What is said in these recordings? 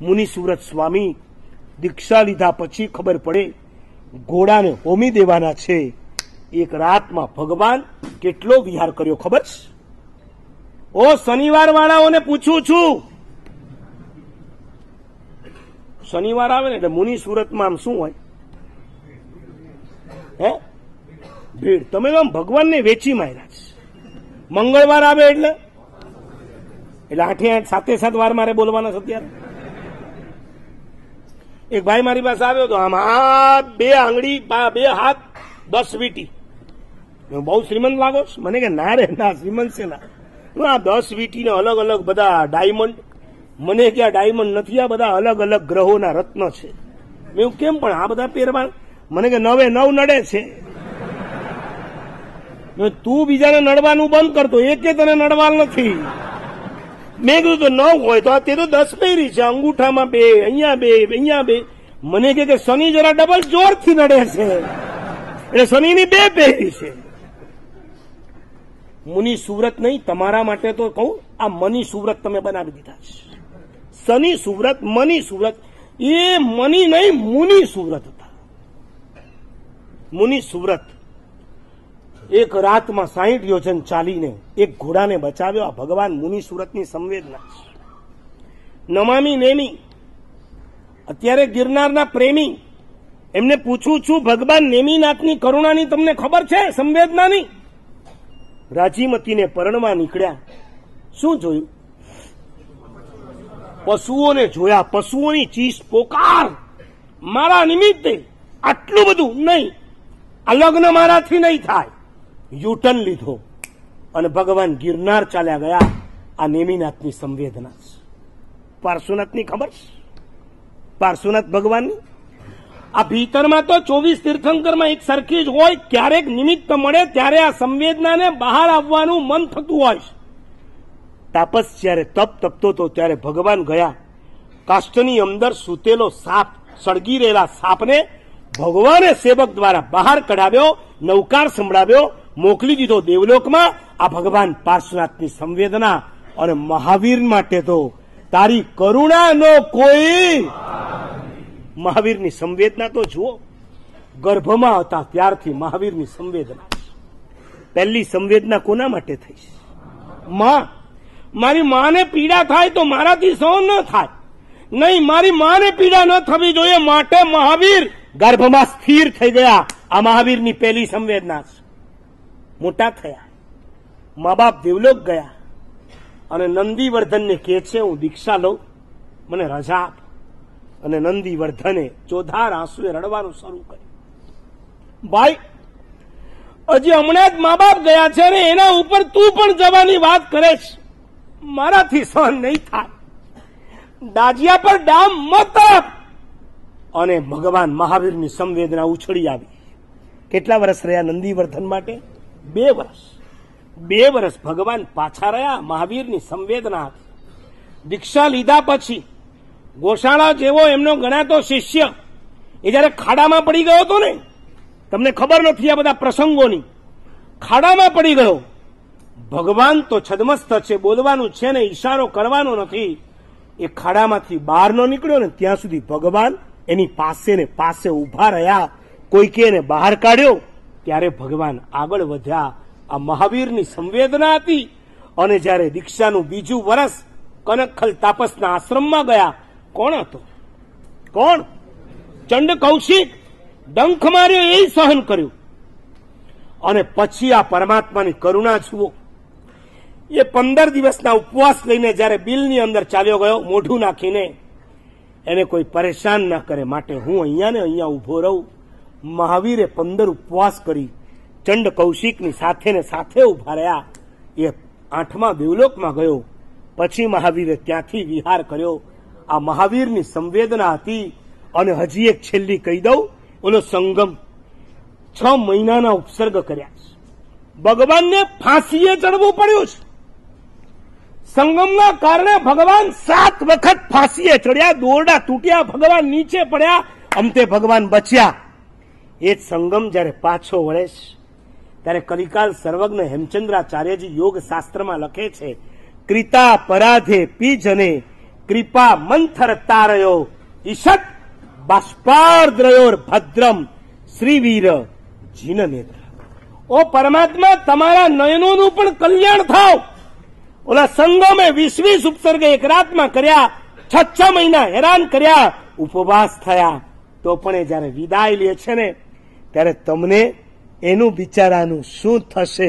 મુનિસુરત સ્વામી દીક્ષા લીધા પછી ખબર પડે ઘોડાને હોમી દેવાના છે એક રાતમાં ભગવાન કેટલો વિહાર કર્યો ખબર છે ઓ શનિવાર વાળાઓને પૂછું છું શનિવાર આવે ને એટલે મુનિ સુરતમાં આમ શું હોય હે ભીડ તમે આમ ભગવાનને વેચી માર્યા છે મંગળવાર આવે એટલે એટલે આઠે આઠ સાતે સાત વાર મારે બોલવાના છે અત્યારે એક ભાઈ મારી પાસે આવ્યો હતો આમ આ બે આંગળી બે હાથ દસ વીટી હું બહુ શ્રીમંત લાગો મને કે ના રે ના શ્રીમંત છે ના આ દસ વીટીને અલગ અલગ બધા ડાયમંડ મને કે આ ડાયમંડ નથી આ બધા અલગ અલગ ગ્રહોના રત્ન છે મેં કેમ પણ આ બધા પહેરવા મને કે નવે નવ નડે છે તું બીજાને નડવાનું બંધ કરતો એકે તને નડવાનું નથી મેં કીધું હોય તો આ તે તો દસ પહેરી છે અંગૂઠામાં બે અહીંયા બે અહીંયા બે મને કે શનિ જરા ડબલ જોરથી નડે છે એટલે શનિની બે પહેરી છે મુનિ સુવ્રત નહીં તમારા માટે તો કહું આ મની સુવ્રત તમે બનાવી દીધા છે શનિ સુવ્રત મની સુવ્રત એ મની નહીં મુનિ સુવ્રત હતા મુનિ સુવ્રત એક રાતમાં સાહીઠ યોજન ચાલીને એક ઘોડાને બચાવ્યો આ ભગવાન મુનિ સુરતની સંવેદના નમામી નેમી અત્યારે ગિરનારના પ્રેમી એમને પૂછું છું ભગવાન નેમીનાથની કરુણાની તમને ખબર છે સંવેદનાની રાજીમતીને પરણમાં નીકળ્યા શું જોયું પશુઓને જોયા પશુઓની ચીસ પોકાર મારા નિમિત્તે આટલું બધું નહીં આ લગ્ન મારાથી નહીં થાય યુટર્ન લીધો અને ભગવાન ગિરનાર ચાલ્યા ગયા આ નેમિનાથની સંવેદના છે પાર્શ્વનાથની ખબર પાર્શ્વનાથ ભગવાનની આ ભીતરમાં તો ચોવીસ તીર્થંકરમાં એક સરખી જ હોય ક્યારેક નિમિત્ત મળે ત્યારે આ સંવેદનાને બહાર આવવાનું મન થતું હોય તાપસ જ્યારે તપ તપતો હતો ત્યારે ભગવાન ગયા કાષ્ટની અંદર સૂતેલો સાપ સળગી રહેલા સાપને ભગવાને સેવક દ્વારા બહાર કઢાવ્યો નવકાર સંભળાવ્યો મોકલી દીધો દેવલોકમાં આ ભગવાન પાર્શ્વનાથની સંવેદના અને મહાવીર માટે તો તારી કરુણાનો કોઈ મહાવીરની સંવેદના તો જુઓ ગર્ભમાં હતા ત્યારથી મહાવીરની સંવેદના પહેલી સંવેદના કોના માટે થઈ માં મારી માને પીડા થાય તો મારાથી સૌ ન થાય નહીં મારી માને પીડા ન થવી જોઈએ માટે મહાવીર ગર્ભમાં સ્થિર થઈ ગયા આ મહાવીરની પહેલી સંવેદના છે મોટા થયા મા બાપ દેવલોક ગયા અને નંદીવર્ધનને કહે છે હું દીક્ષા લઉં મને રજા આપ અને નંદીવર્ધને ચોધાર આંસુએ રડવાનું શરૂ કર્યું ભાઈ હજી હમણાં જ મા બાપ ગયા છે અને એના ઉપર તું પણ જવાની વાત કરે છે મારાથી સહન નહીં થાય દાજિયા પર ડામ મત અને ભગવાન મહાવીરની સંવેદના ઉછળી આવી કેટલા વર્ષ રહ્યા નંદીવર્ધન માટે બે વર્ષ બે વર્ષ ભગવાન પાછા રહ્યા મહાવીરની સંવેદના હતી દીક્ષા લીધા પછી ગોશાળા જેવો એમનો ગણાતો શિષ્ય એ જ્યારે ખાડામાં પડી ગયો હતો ને તમને ખબર નથી આ બધા પ્રસંગોની ખાડામાં પડી ગયો ભગવાન તો છદમસ્ત છે બોલવાનું છે ને ઈશારો કરવાનો નથી એ ખાડામાંથી બહાર ન નીકળ્યો ને ત્યાં સુધી ભગવાન એની પાસે ને પાસે ઉભા રહ્યા કોઈ કે એને બહાર કાઢ્યો ત્યારે ભગવાન આગળ વધ્યા આ મહાવીરની સંવેદના હતી અને જ્યારે દીક્ષાનું બીજું વરસ કનકખલ તાપસના આશ્રમમાં ગયા કોણ હતો કોણ ચંડ કૌશિક ડંખ માર્યો એ સહન કર્યું અને પછી આ પરમાત્માની કરુણા જુઓ એ પંદર દિવસના ઉપવાસ લઈને જ્યારે બિલની અંદર ચાલ્યો ગયો મોઢું નાખીને એને કોઈ પરેશાન ના કરે માટે હું અહીંયા ને અહીંયા ઊભો રહું મહાવીરે પંદર ઉપવાસ કરી ચંડ કૌશિકની સાથે ને સાથે ઉભા રહ્યા એ આઠમા દેવલોકમાં ગયો પછી મહાવીરે ત્યાંથી વિહાર કર્યો આ મહાવીરની સંવેદના હતી અને હજી એક છેલ્લી કહી દઉં ઓલો સંગમ છ મહિનાના ઉપસર્ગ કર્યા છે ભગવાનને ફાંસીએ ચડવું પડ્યું છે સંગમના કારણે ભગવાન સાત વખત ફાંસીએ ચડ્યા દોરડા તૂટ્યા ભગવાન નીચે પડ્યા અમતે ભગવાન બચ્યા એ જ સંગમ જ્યારે પાછો વળેશ ત્યારે કલિકાલ સર્વજ્ઞ હેમચંદ્રાચાર્યજી યોગ શાસ્ત્રમાં લખે છે કૃતા પરાધે પીજને કૃપા મંથર તારયો ઈશત બાષ્પાર્દ્રયોર ભદ્રમ શ્રીવીર જીન નેત્ર ઓ પરમાત્મા તમારા નયનોનું પણ કલ્યાણ થાવ ઓલા સંગમે વિશ્વીસ ઉપસર્ગે એક રાતમાં કર્યા છ છ મહિના હેરાન કર્યા ઉપવાસ થયા તો પણ એ જયારે વિદાય લે છે ને ત્યારે તમને એનું બિચારાનું શું થશે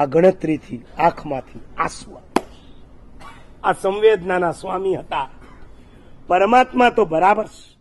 આ ગણતરીથી આંખમાંથી આંસુ આ સંવેદનાના સ્વામી હતા પરમાત્મા તો બરાબર છે